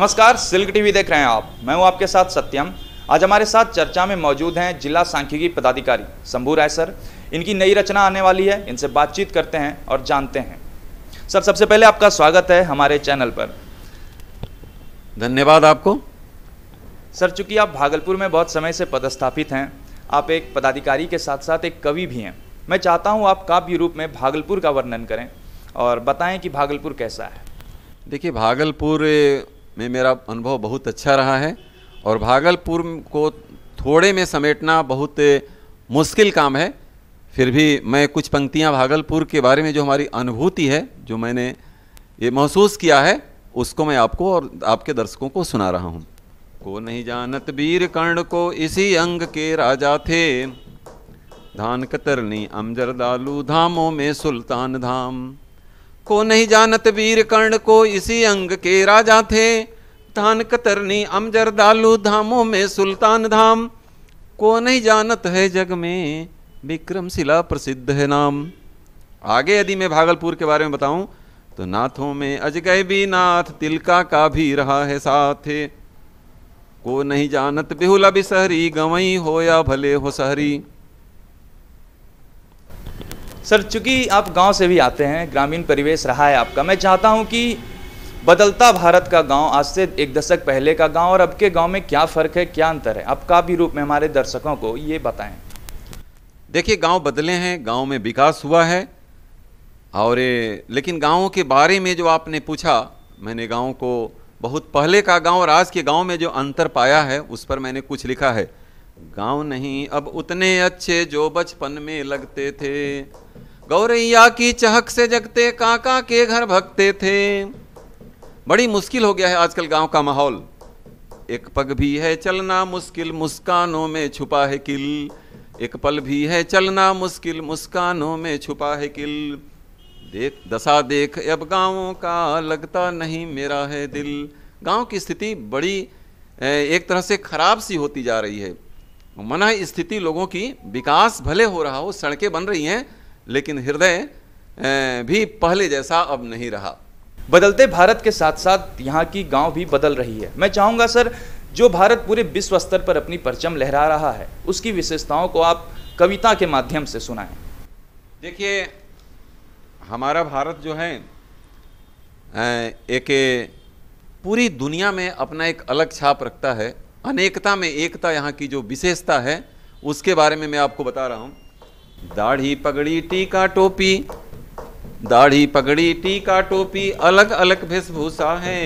नमस्कार silk TV देख रहे हैं आप मैं हूं आपके साथ सत्यम आज हमारे साथ चर्चा में मौजूद हैं जिला सांख्यिकी पदाधिकारी शंभू राय सर इनकी नई रचना आने वाली है इनसे बातचीत करते हैं और जानते हैं सर सबसे पहले आपका स्वागत है हमारे चैनल पर धन्यवाद आपको सर चूंकि आप भागलपुर में बहुत समय से पदस्थापित हैं आप एक पदाधिकारी के साथ साथ एक कवि भी हैं मैं चाहता हूँ आप काव्य रूप में भागलपुर का वर्णन करें और बताएं कि भागलपुर कैसा है देखिए भागलपुर में मेरा अनुभव बहुत अच्छा रहा है और भागलपुर को थोड़े में समेटना बहुत मुश्किल काम है फिर भी मैं कुछ पंक्तियां भागलपुर के बारे में जो हमारी अनुभूति है जो मैंने ये महसूस किया है उसको मैं आपको और आपके दर्शकों को सुना रहा हूँ को नहीं जानत वीर कर्ण को इसी अंग के राजा थे धान कतरनी अमजर दालू धामों में सुल्तान धाम को नहीं जानत वीर कर्ण को इसी अंग के राजा थे धान कतरनी अमजर दालू धामों में सुल्तान धाम को नहीं जानत है जग में विक्रमशिला प्रसिद्ध है नाम आगे यदि मैं भागलपुर के बारे में बताऊं तो नाथों में अजगय भी नाथ तिलका का भी रहा है साथ को नहीं जानत बिहुला सहरी गवई हो या भले हो सहरी सर चूँकि आप गांव से भी आते हैं ग्रामीण परिवेश रहा है आपका मैं चाहता हूं कि बदलता भारत का गांव आज से एक दशक पहले का गांव और अब के गांव में क्या फ़र्क है क्या अंतर है आप काफी रूप में हमारे दर्शकों को ये बताएं देखिए गांव बदले हैं गांव में विकास हुआ है और लेकिन गाँवों के बारे में जो आपने पूछा मैंने गाँव को बहुत पहले का गाँव और आज के गाँव में जो अंतर पाया है उस पर मैंने कुछ लिखा है गांव नहीं अब उतने अच्छे जो बचपन में लगते थे गौरैया की चहक से जगते काका के घर भगते थे बड़ी मुश्किल हो गया है आजकल गांव का माहौल एक पग भी है चलना मुश्किल मुस्कानों में छुपा है किल एक पल भी है चलना मुश्किल मुस्कानों में छुपा है किल देख दशा देख अब गांवों का लगता नहीं मेरा है दिल गांव की स्थिति बड़ी एक तरह से खराब सी होती जा रही है मन स्थिति लोगों की विकास भले हो रहा हो सड़कें बन रही हैं लेकिन हृदय भी पहले जैसा अब नहीं रहा बदलते भारत के साथ साथ यहाँ की गांव भी बदल रही है मैं चाहूँगा सर जो भारत पूरे विश्व स्तर पर अपनी परचम लहरा रहा है उसकी विशेषताओं को आप कविता के माध्यम से सुनाएं देखिए हमारा भारत जो है एक पूरी दुनिया में अपना एक अलग छाप रखता है अनेकता में एकता यहाँ की जो विशेषता है उसके बारे में मैं आपको बता रहा हूँ दाढ़ी पगड़ी टीका टोपी दाढ़ी पगड़ी टीका टोपी अलग अलग वेशभूषा है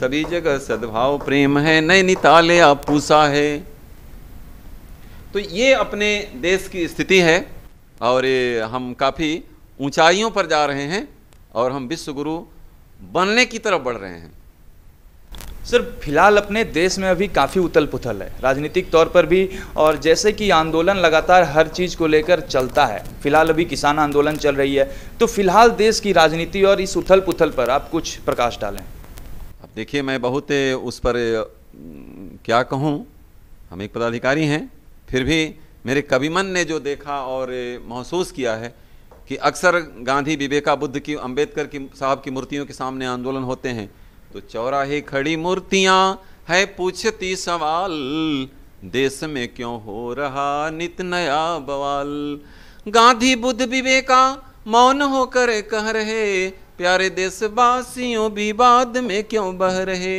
सभी जगह सद्भाव प्रेम है नैनीताले आप पूसा है तो ये अपने देश की स्थिति है और हम काफ़ी ऊंचाइयों पर जा रहे हैं और हम विश्वगुरु बनने की तरफ बढ़ रहे हैं सर फिलहाल अपने देश में अभी काफ़ी उथल पुथल है राजनीतिक तौर पर भी और जैसे कि आंदोलन लगातार हर चीज़ को लेकर चलता है फिलहाल अभी किसान आंदोलन चल रही है तो फिलहाल देश की राजनीति और इस उथल पुथल पर आप कुछ प्रकाश डालें अब देखिए मैं बहुत उस पर क्या कहूँ हम एक पदाधिकारी हैं फिर भी मेरे कविमन ने जो देखा और महसूस किया है कि अक्सर गांधी विवेका बुद्ध की अम्बेडकर की साहब की मूर्तियों के सामने आंदोलन होते हैं तो चौराहे खड़ी मूर्तियां है पूछती सवाल देश में क्यों हो रहा नित नया बवाल गांधी बुद्ध विवेका मौन होकर कह रहे प्यारे देशवासियों विवाद में क्यों बह रहे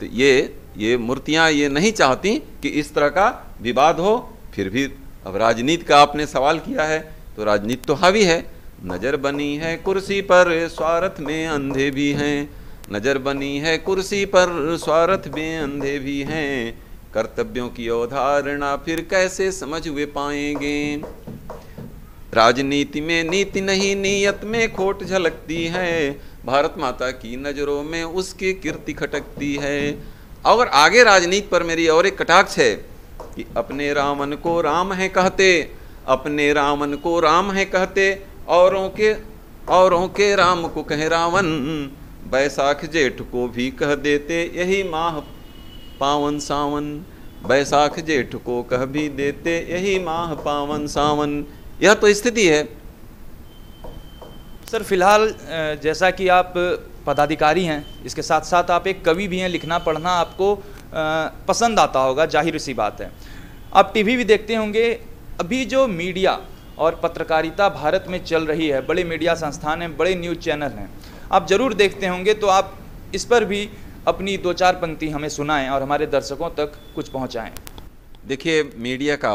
तो ये ये मूर्तियां ये नहीं चाहती कि इस तरह का विवाद हो फिर भी अब राजनीति का आपने सवाल किया है तो राजनीति तो हावी है नजर बनी है कुर्सी पर स्वार्थ में अंधे भी हैं नजर बनी है कुर्सी पर स्वार्थ में अंधे भी हैं कर्तव्यों की अवधारणा फिर कैसे समझ हुए पाएंगे राजनीति में नीति नहीं नियत में खोट झलकती है भारत माता की नज़रों में उसकी कीर्ति खटकती है और आगे राजनीति पर मेरी और एक कटाक्ष है कि अपने रावण को राम है कहते अपने रावण को राम है कहते औरों के औरों के राम को कह रावण बैसाख जेठ को भी कह देते यही माह पावन सावन बैसाख जेठ को कह भी देते यही माह पावन सावन यह तो स्थिति है सर फिलहाल जैसा कि आप पदाधिकारी हैं इसके साथ साथ आप एक कवि भी हैं लिखना पढ़ना आपको पसंद आता होगा जाहिर सी बात है आप टीवी भी देखते होंगे अभी जो मीडिया और पत्रकारिता भारत में चल रही है बड़े मीडिया संस्थान हैं बड़े न्यूज़ चैनल हैं आप ज़रूर देखते होंगे तो आप इस पर भी अपनी दो चार पंक्ति हमें सुनाएं और हमारे दर्शकों तक कुछ पहुंचाएं। देखिए मीडिया का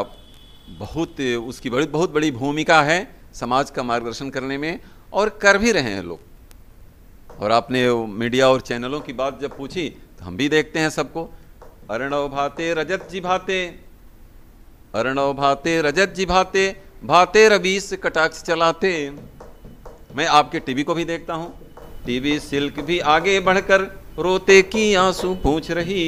बहुत उसकी बड़ी बहुत बड़ी भूमिका है समाज का मार्गदर्शन करने में और कर भी रहे हैं लोग और आपने मीडिया और चैनलों की बात जब पूछी तो हम भी देखते हैं सबको अरणव भाते रजत जी भाते अरणव भाते रजत जी भाते भाते रवि से कटाक्ष चलाते मैं आपके टीवी को भी देखता हूँ टीवी सिल्क भी आगे बढ़कर रोते की आंसू पूछ रही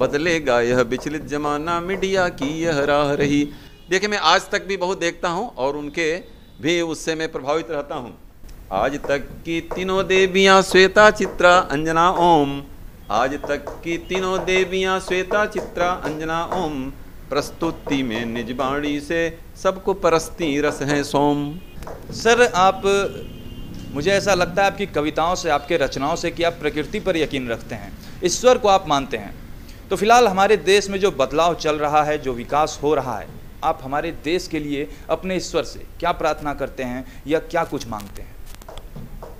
बदलेगा यह विचलित जमाना मीडिया की यह राह रही देखिए मैं आज तक भी बहुत देखता हूँ और उनके भी उससे मैं प्रभावित रहता हूँ आज तक की तीनों देवियाँ श्वेता चित्रा अंजना ओम आज तक की तीनों देवियाँ श्वेता चित्रा अंजना ओम प्रस्तुति में निजबाणी से सबको परस्ती रस है सोम सर आप मुझे ऐसा लगता है आपकी कविताओं से आपके रचनाओं से कि आप प्रकृति पर यकीन रखते हैं ईश्वर को आप मानते हैं तो फिलहाल हमारे देश में जो बदलाव चल रहा है जो विकास हो रहा है आप हमारे देश के लिए अपने ईश्वर से क्या प्रार्थना करते हैं या क्या कुछ मांगते हैं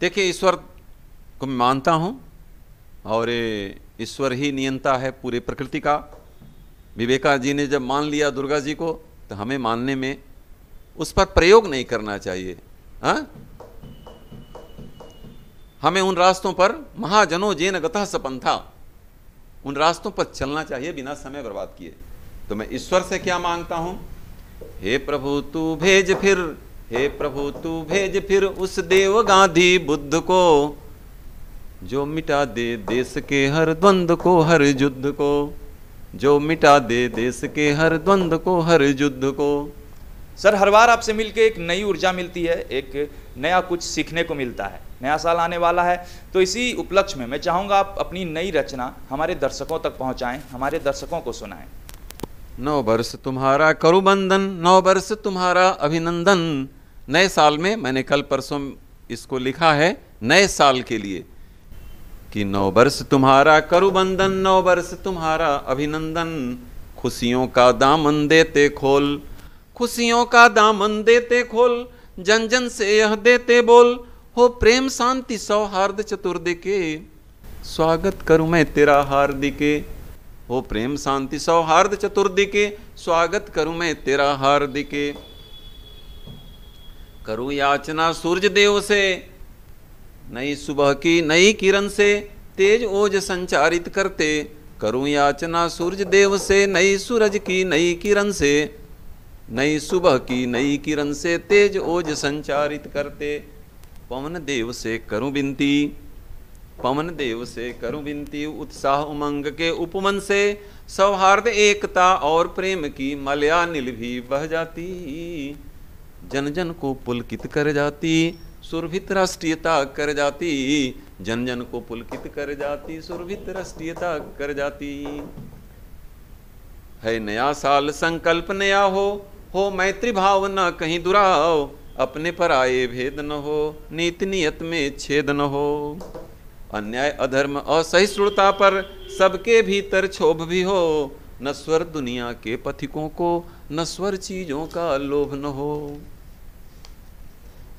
देखिए ईश्वर को मैं मानता हूँ और ईश्वर ही नियंता है पूरे प्रकृति का विवेका जी ने जब मान लिया दुर्गा जी को तो हमें मानने में उस पर प्रयोग नहीं करना चाहिए हा? हमें उन रास्तों पर महाजनो जैन गतः सपंथा उन रास्तों पर चलना चाहिए बिना समय बर्बाद किए तो मैं ईश्वर से क्या मांगता हूं हे प्रभु तू भेज फिर हे प्रभु तू भेज फिर उस देव गांधी बुद्ध को जो मिटा दे देश के हर द्वंद को हर युद्ध को जो मिटा दे देश के हर द्वंद को हर युद्ध को सर हर बार आपसे मिलके एक नई ऊर्जा मिलती है एक नया कुछ सीखने को मिलता है नया साल आने वाला है तो इसी उपलक्ष्य में मैं चाहूँगा आप अपनी नई रचना हमारे दर्शकों तक पहुँचाएँ हमारे दर्शकों को सुनाएं नौ वर्ष तुम्हारा करु बंदन नौ वर्ष तुम्हारा अभिनंदन नए साल में मैंने कल परसों इसको लिखा है नए साल के लिए कि नौ वर्ष तुम्हारा करु नौ वर्ष तुम्हारा अभिनंदन खुशियों का दामन देते खोल खुशियों का दामन देते खोल जन जन से यह देते बोल हो प्रेम शांति सौहार्द चतुर्दिके स्वागत करूँ मैं तेरा हार्दिके हो प्रेम शांति सौहार्द चतुर्दिके स्वागत करूँ मैं तेरा हार्दिके करूँ याचना सूर्य देव से नई सुबह की नई किरण से तेज ओज संचारित करते करूं याचना सूर्य देव से नई सूरज की नई किरण से नई सुबह की नई किरण से तेज ओज संचारित करते पवन देव से करूं विनती पवन देव से करूं विनती उत्साह उमंग के उपमन से सौहार्द एकता और प्रेम की मलयानिल भी बह जाती जन जन को पुलकित कर जाती सुरभित राष्ट्रीयता कर जाती जन जन को पुलकित कर जाती सुरभित राष्ट्रीयता कर जाती है नया साल संकल्प नया हो हो मैत्री भाव न कहीं दुराओ अपने पर आए भेद न हो नीति नियत में छेद न हो अन्याय अधर्म असहिष्णुता पर सबके भीतर क्षोभ भी हो न स्वर दुनिया के पथिकों को न स्वर चीजों का लोभ न हो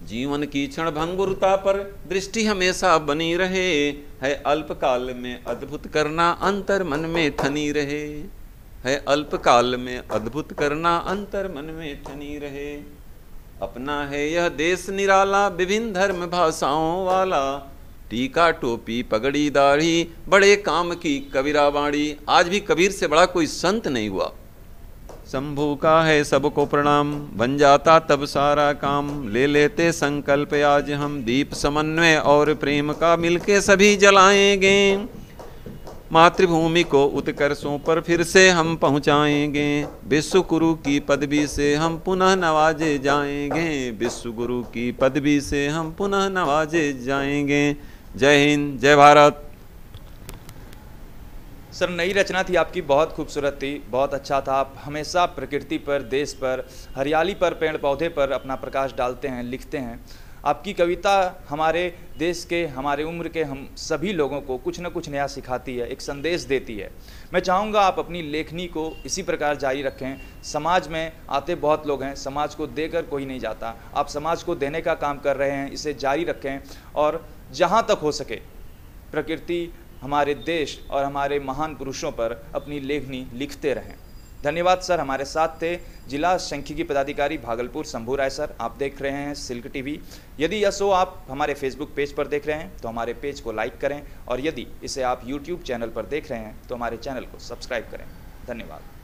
जीवन की क्षण भंगुरता पर दृष्टि हमेशा बनी रहे है अल्पकाल में अद्भुत करना अंतर मन में थनी रहे है अल्पकाल में अद्भुत करना अंतर मन में थनी रहे अपना है यह देश निराला विभिन्न धर्म भाषाओं वाला टीका टोपी पगड़ी दाढ़ी बड़े काम की कबीरा वाणी आज भी कबीर से बड़ा कोई संत नहीं हुआ शंभु का है सबको प्रणाम बन जाता तब सारा काम ले लेते संकल्प आज हम दीप समन्वय और प्रेम का मिलके सभी जलाएंगे मातृभूमि को उत्कर्षों पर फिर से हम पहुँचाएंगे विश्व गुरु की पदवी से हम पुनः नवाजे जाएंगे विश्व गुरु की पदवी से हम पुनः नवाजे जाएंगे जय हिंद जय भारत सर नई रचना थी आपकी बहुत खूबसूरत थी बहुत अच्छा था आप हमेशा प्रकृति पर देश पर हरियाली पर पेड़ पौधे पर अपना प्रकाश डालते हैं लिखते हैं आपकी कविता हमारे देश के हमारे उम्र के हम सभी लोगों को कुछ ना कुछ नया सिखाती है एक संदेश देती है मैं चाहूँगा आप अपनी लेखनी को इसी प्रकार जारी रखें समाज में आते बहुत लोग हैं समाज को देकर कोई नहीं जाता आप समाज को देने का काम कर रहे हैं इसे जारी रखें और जहाँ तक हो सके प्रकृति हमारे देश और हमारे महान पुरुषों पर अपनी लेखनी लिखते रहें धन्यवाद सर हमारे साथ थे जिला संख्यिकी पदाधिकारी भागलपुर शंभू राय सर आप देख रहे हैं सिल्क टीवी यदि यह शो आप हमारे फेसबुक पेज पर देख रहे हैं तो हमारे पेज को लाइक करें और यदि इसे आप यूट्यूब चैनल पर देख रहे हैं तो हमारे चैनल को सब्सक्राइब करें धन्यवाद